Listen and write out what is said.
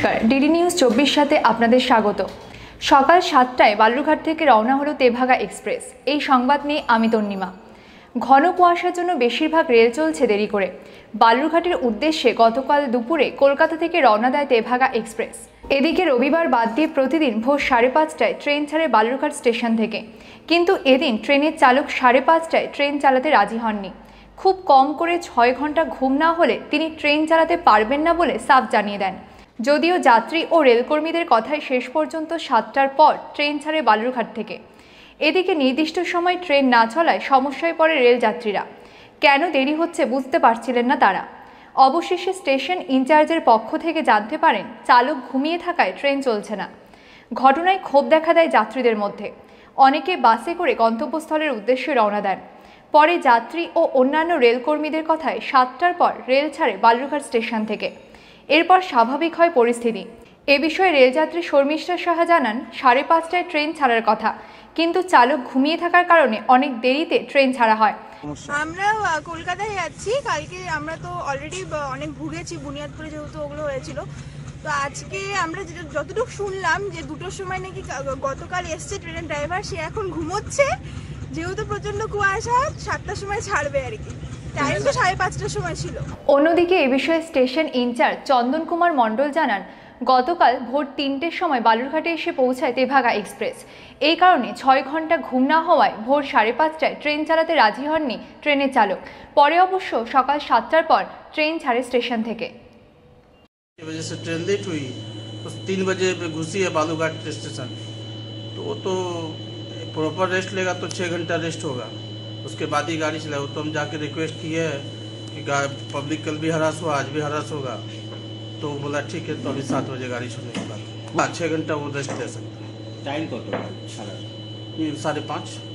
নমস্কার DD news চব্বিশ সাথে আপনাদের স্বাগত সকাল সাতটায় বালুরঘাট থেকে রওনা হলো তেভাগা এক্সপ্রেস এই সংবাদ নিয়ে আমি তন্নিমা ঘন কুয়াশার জন্য বেশিরভাগ রেল চলছে দেরি করে বালুরঘাটের উদ্দেশ্যে গতকাল দুপুরে কলকাতা থেকে রওনা দেয় তেভাগা এক্সপ্রেস এদিকে রবিবার বাদ দিয়ে প্রতিদিন ভোর সাড়ে পাঁচটায় ট্রেন ছাড়ে বালুরঘাট স্টেশন থেকে কিন্তু এদিন ট্রেনের চালক সাড়ে পাঁচটায় ট্রেন চালাতে রাজি হননি খুব কম করে ছয় ঘন্টা ঘুম না হলে তিনি ট্রেন চালাতে পারবেন না বলে সাফ জানিয়ে দেন যদিও যাত্রী ও রেলকর্মীদের কথায় শেষ পর্যন্ত সাতটার পর ট্রেন ছাড়ে বালুরঘাট থেকে এদিকে নির্দিষ্ট সময় ট্রেন না চলায় সমস্যায় পড়ে রেল যাত্রীরা কেন দেরি হচ্ছে বুঝতে পারছিলেন না তারা অবশেষে স্টেশন ইনচার্জের পক্ষ থেকে জানতে পারেন চালক ঘুমিয়ে থাকায় ট্রেন চলছে না ঘটনায় ক্ষোভ দেখা দেয় যাত্রীদের মধ্যে অনেকে বাসে করে গন্তব্যস্থলের উদ্দেশ্যে রওনা দেন পরে যাত্রী ও অন্যান্য রেলকর্মীদের কথায় সাতটার পর রেল ছাড়ে বালুরঘাট স্টেশন থেকে এরপর স্বাভাবিক হয় পরিস্থিতি এ বিষয়ে রেলযাত্রী শর্মিষ্ঠা সাহা জানান সাড়ে পাঁচটায় ট্রেন ছাড়ার কথা কিন্তু চালক ঘুমিয়ে থাকার কারণে অনেক দেরিতে ট্রেন ছাড়া হয় আমরা কলকাতায় যাচ্ছি কালকে আমরা তো অলরেডি অনেক ভুগেছি বুনিয়াদপুরে যেহেতু ওগুলো হয়েছিল তো আজকে আমরা যেটা যতটুকু শুনলাম যে দুটোর সময় নাকি গতকাল এসছে ট্রেনের ড্রাইভার সে এখন ঘুমোচ্ছে যেহেতু প্রচণ্ড কুয়াশা সাতটার সময় ছাড়বে আর কি সাড়ে পাঁচটার সময় ছিল অন্যদিকে এ বিষয়ে স্টেশন ইনচার্জ চন্দন কুমার মণ্ডল জানান গতকাল ভোর তিনটের সময় বালুরঘাটে এসে পৌঁছায় তেভাগা এক্সপ্রেস এই কারণে ছয় ঘন্টা ঘুম না হওয়ায় ভোর সাড়ে পাঁচটায় ট্রেন চালাতে রাজি হননি ট্রেনের চালক পরে অবশ্য সকাল সাতটার পর ট্রেন ছাড়ে স্টেশন থেকে वजह से ट्रेन लेट हुई तो तीन उसके बाद ही गाड़ी चलाई तो हम जाके रिक्वेस्ट किए कि पब्लिक कल भी हरास हुआ आज भी हरास होगा तो बोला ठीक है तो अभी सात बजे गाड़ी छोड़ने के बाद हाँ, छः घंटा वो रेस्ट दे सकते हैं टाइम कौन तो साढ़े पाँच